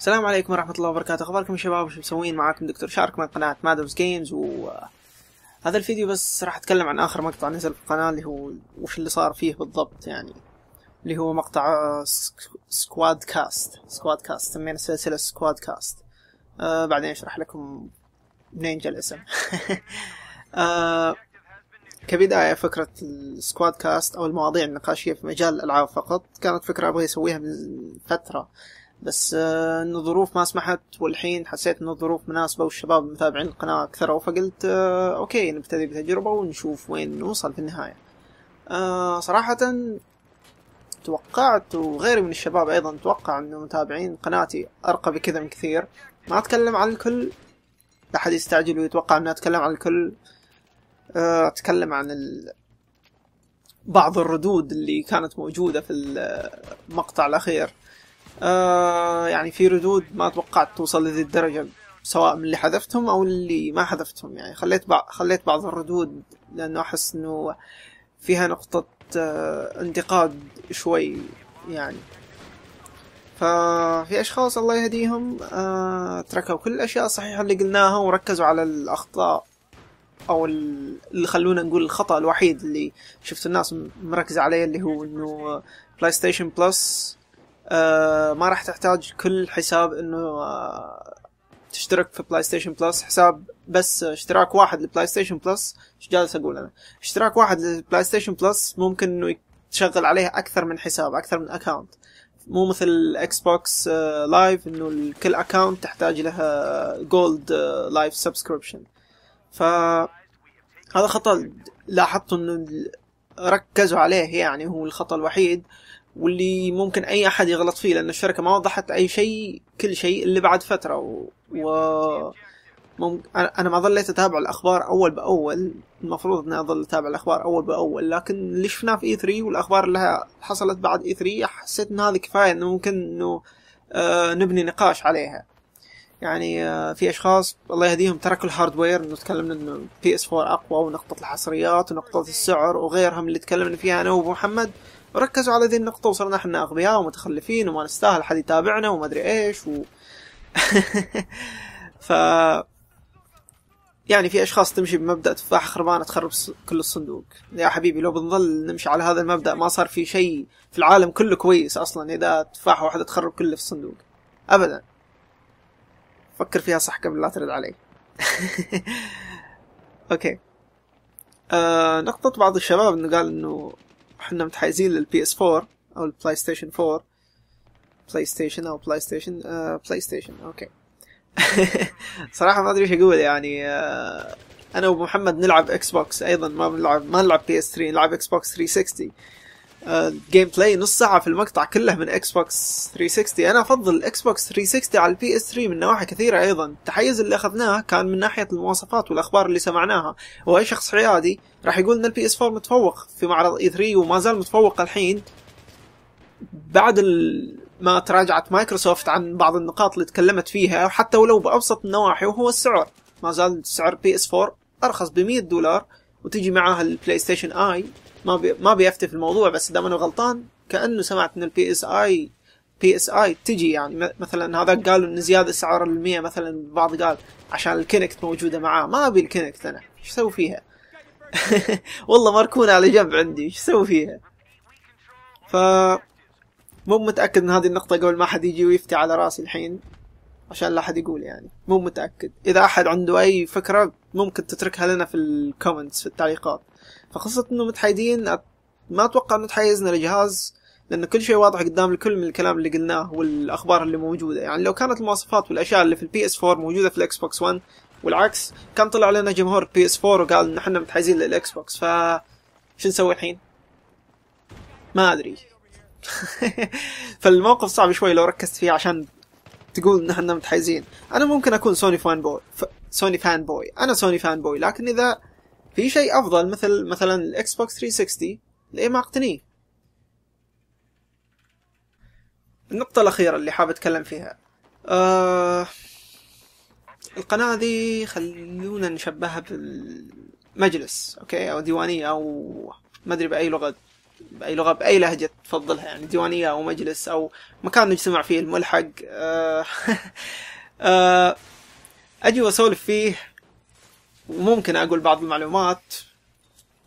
السلام عليكم ورحمة الله وبركاته اخباركم يا شباب وش مسوين معاكم دكتور شارك من قناة مادوز جيمز و هذا الفيديو بس راح اتكلم عن اخر مقطع نزل في القناة اللي هو وش اللي صار فيه بالضبط يعني اللي هو مقطع سكواد كاست سكواد كاست سمينا السلسلة سكواد كاست آه بعدين اشرح لكم منين جاء الاسم آه كبداية فكرة السكواد كاست أو المواضيع النقاشية في مجال الألعاب فقط كانت فكرة أبغى أسويها من فترة بس آه، ان الظروف ما سمحت والحين حسيت ان الظروف مناسبه والشباب متابعين القناه اكثروا فقلت آه، اوكي نبتدي بتجربه ونشوف وين نوصل في النهايه آه، صراحه توقعت وغيري من الشباب ايضا توقع ان متابعين قناتي ارقى بكذا من كثير ما اتكلم عن الكل لا حد يستعجل ويتوقع اني اتكلم عن الكل اتكلم عن ال... بعض الردود اللي كانت موجودة في المقطع الأخير آه، يعني في ردود ما توقعت توصل لذي الدرجة سواء من اللي حذفتهم او اللي ما حذفتهم يعني خليت بع... خليت بعض الردود لانه احس انه فيها نقطة آه، انتقاد شوي يعني ففي اشخاص الله يهديهم آه، تركوا كل الاشياء الصحيحة اللي قلناها وركزوا على الاخطاء او اللي خلونا نقول الخطا الوحيد اللي شفت الناس مركزه عليه اللي هو انه بلاي ستيشن بلس آه، ما راح تحتاج كل حساب انه آه، تشترك في بلاي ستيشن بلس حساب بس اشتراك واحد لبلاي ستيشن بلس ايش جالس اقول انا اشتراك واحد لبلاي ستيشن بلس ممكن انه تشغل عليه اكثر من حساب اكثر من اكاونت مو مثل الاكس بوكس لايف انه كل اكاونت تحتاج لها جولد لايف سبسكريبشن ف هذا خطا لاحظت انه ركزوا عليه يعني هو الخطا الوحيد واللي ممكن اي احد يغلط فيه لان الشركه ما وضحت اي شيء كل شيء اللي بعد فتره و, و... مم... انا ما ظليت اتابع الاخبار اول باول المفروض اني اظل اتابع الاخبار اول باول لكن اللي شفناه في اي e 3 والاخبار اللي حصلت بعد اي e 3 حسيت ان هذه كفايه انه ممكن انه آه، نبني نقاش عليها يعني آه، في اشخاص الله يهديهم تركوا الهاردوير انه تكلمنا انه بي اس 4 اقوى ونقطه الحصريات ونقطه السعر وغيرها من اللي تكلمنا فيها انا وابو محمد ركزوا على ذي النقطة وصرنا احنا أغبياء ومتخلفين وما نستاهل حد يتابعنا وما أدري إيش و... ف يعني في أشخاص تمشي بمبدأ تفاح خربانة تخرب كل الصندوق يا حبيبي لو بنظل نمشي على هذا المبدأ ما صار في شيء في العالم كله كويس أصلا إذا تفاحة واحدة تخرب كله في الصندوق أبدا فكر فيها صح قبل لا ترد علي أوكي آه نقطة بعض الشباب إنه قال إنه احنا متحيزين للبي اس 4 او البلاي ستيشن 4 بلاي ستيشن او بلاي ستيشن آه بلاي ستيشن اوكي صراحة ما ادري ايش اقول يعني آه انا ومحمد نلعب اكس بوكس ايضا ما بنلعب ما نلعب بي اس 3 نلعب اكس بوكس 360 جيم آه، بلاي نص ساعه في المقطع كله من اكس بوكس 360 انا افضل الاكس بوكس 360 على البي اس 3 من نواحي كثيره ايضا التحيز اللي اخذناه كان من ناحيه المواصفات والاخبار اللي سمعناها واي شخص حيادي راح يقول ان البي اس 4 متفوق في معرض اي e 3 وما زال متفوق الحين بعد ما تراجعت مايكروسوفت عن بعض النقاط اللي تكلمت فيها حتى ولو بابسط النواحي وهو السعر ما زال سعر بي اس 4 ارخص ب 100 دولار وتجي معاها البلاي ستيشن اي ما بي ما بيفتي في الموضوع بس اذا انا غلطان كانه سمعت ان البي اس اي بي اس اي تجي يعني مثلا هذا قالوا ان زياده اسعار المية مثلا البعض قال عشان الكنكت موجوده معاه ما ابي الكنكت انا ايش اسوي فيها والله مركونه على جنب عندي ايش اسوي فيها ف مو متاكد من هذه النقطه قبل ما حد يجي ويفتي على راسي الحين عشان لا حد يقول يعني مو متاكد اذا احد عنده اي فكره ممكن تتركها لنا في الكومنتس في التعليقات فقصة انه متحيدين ما اتوقع انه تحيزنا لجهاز لان كل شيء واضح قدام الكل من الكلام اللي قلناه والاخبار اللي موجوده يعني لو كانت المواصفات والاشياء اللي في البي اس 4 موجوده في الاكس بوكس 1 والعكس كان طلع لنا جمهور بي اس 4 وقال ان احنا متحيزين للاكس بوكس ف شو نسوي الحين؟ ما ادري فالموقف صعب شوي لو ركزت فيه عشان تقول ان احنا متحيزين انا ممكن اكون سوني فان بوي سوني فان بوي انا سوني فان بوي لكن اذا في شيء افضل مثل مثلا الاكس بوكس 360 ليه ما اقتنيه النقطة الأخيرة اللي حاب أتكلم فيها آه القناة ذي خلونا نشبهها بالمجلس أوكي أو ديوانية أو ما أدري بأي لغة بأي لغة بأي لهجة تفضلها يعني ديوانية أو مجلس أو مكان نجتمع فيه الملحق آه آه اجي واسولف فيه وممكن اقول بعض المعلومات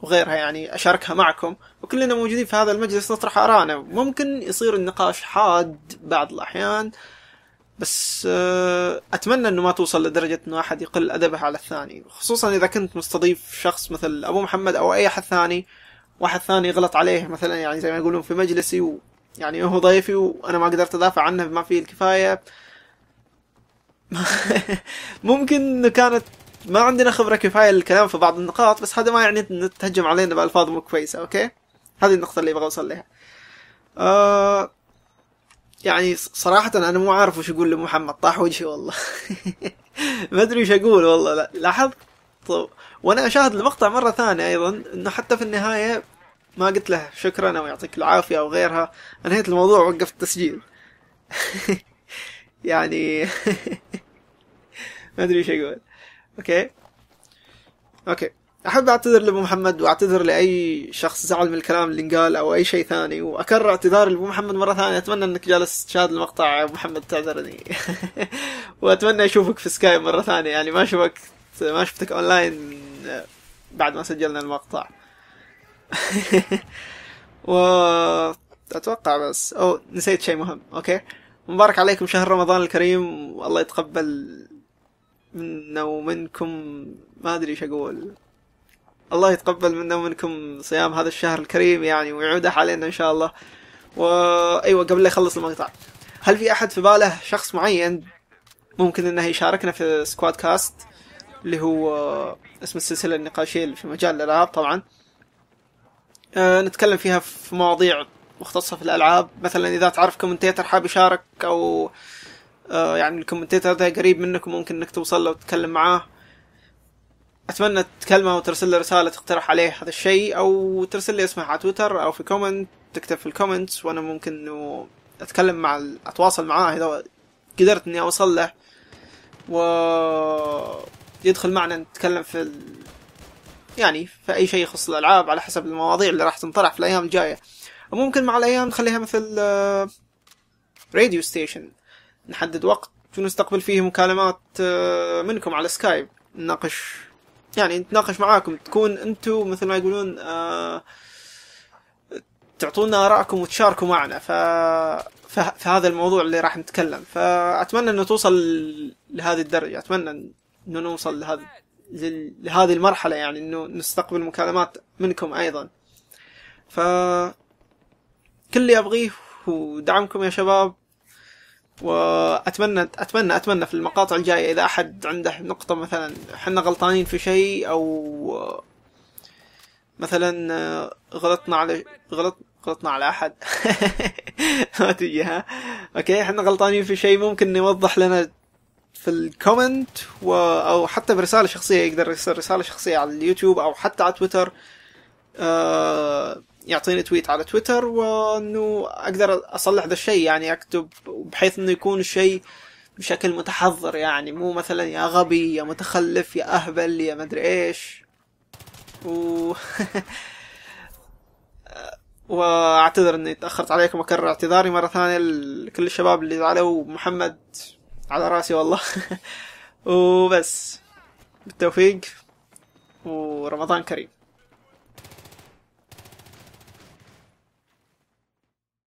وغيرها يعني اشاركها معكم وكلنا موجودين في هذا المجلس نطرح ارائنا ممكن يصير النقاش حاد بعض الاحيان بس آه، اتمنى انه ما توصل لدرجه انه احد يقل ادبه على الثاني خصوصا اذا كنت مستضيف شخص مثل ابو محمد او اي احد ثاني واحد ثاني غلط عليه مثلا يعني زي ما يقولون في مجلسي ويعني يعني هو ضيفي وانا ما قدرت ادافع عنه بما فيه الكفايه ممكن كانت ما عندنا خبره كفايه للكلام في بعض النقاط بس هذا ما يعني ان تهجم علينا بالفاظ مو كويسه اوكي هذه النقطه اللي ابغى اوصل لها آه يعني صراحة أنا مو عارف وش أقول لمحمد طاح وجهي والله ما أدري وش أقول والله لا. لاحظت طيب، وأنا أشاهد المقطع مرة ثانية أيضا إنه حتى في النهاية ما قلت له شكرا أو يعطيك العافية أو غيرها أنهيت الموضوع ووقفت التسجيل يعني ما ادري ايش اقول اوكي اوكي احب اعتذر لابو محمد واعتذر لاي شخص زعل من الكلام اللي انقال او اي شيء ثاني واكرر اعتذار لابو محمد مره ثانيه اتمنى انك جالس تشاهد المقطع يا ابو محمد تعذرني واتمنى اشوفك في سكايب مره ثانيه يعني ما شفتك ما شفتك اونلاين بعد ما سجلنا المقطع و اتوقع بس او نسيت شيء مهم اوكي مبارك عليكم شهر رمضان الكريم والله يتقبل منا ومنكم ما ادري ايش اقول الله يتقبل منا ومنكم صيام هذا الشهر الكريم يعني ويعوده علينا ان شاء الله وايوه قبل لا يخلص المقطع هل في احد في باله شخص معين ممكن انه يشاركنا في سكواد كاست اللي هو اسم السلسله النقاشيه اللي في مجال الالعاب طبعا أه نتكلم فيها في مواضيع مختصه في الالعاب مثلا اذا تعرف كومنتيتر حاب يشارك او آه، يعني الكومنتيتر هذا قريب منك وممكن انك توصل له وتتكلم معاه اتمنى تكلمه وترسل له رساله تقترح عليه هذا الشيء او ترسل لي اسمه على تويتر او في كومنت تكتب في الكومنتس وانا ممكن انه اتكلم مع اتواصل معاه اذا قدرت اني اوصل له و يدخل معنا نتكلم في ال... يعني في اي شيء يخص الالعاب على حسب المواضيع اللي راح تنطرح في الايام الجايه وممكن مع الايام نخليها مثل راديو آه، ستيشن نحدد وقت ونستقبل فيه مكالمات آه، منكم على سكايب نناقش يعني نتناقش معاكم تكون انتم مثل ما يقولون آه، تعطونا ارائكم وتشاركوا معنا ف في هذا الموضوع اللي راح نتكلم فاتمنى انه توصل لهذه الدرجه اتمنى انه نوصل لهذا لهذه المرحله يعني انه نستقبل مكالمات منكم ايضا ف كل اللي ابغيه هو دعمكم يا شباب واتمنى اتمنى اتمنى في المقاطع الجايه اذا احد عنده نقطه مثلا احنا غلطانين في شيء او مثلا غلطنا على غلط غلطنا على احد ما تجيها اوكي احنا غلطانين في شيء ممكن يوضح لنا في الكومنت و... او حتى برساله شخصيه يقدر يرسل رساله شخصيه على اليوتيوب او حتى على تويتر آه... يعطيني تويت على تويتر وانه اقدر اصلح ذا الشيء يعني اكتب بحيث انه يكون شيء بشكل متحضر يعني مو مثلا يا غبي يا متخلف يا اهبل يا مدري ايش و واعتذر اني تاخرت عليكم اكرر اعتذاري مره ثانيه لكل الشباب اللي زعلوا محمد على راسي والله وبس بالتوفيق ورمضان كريم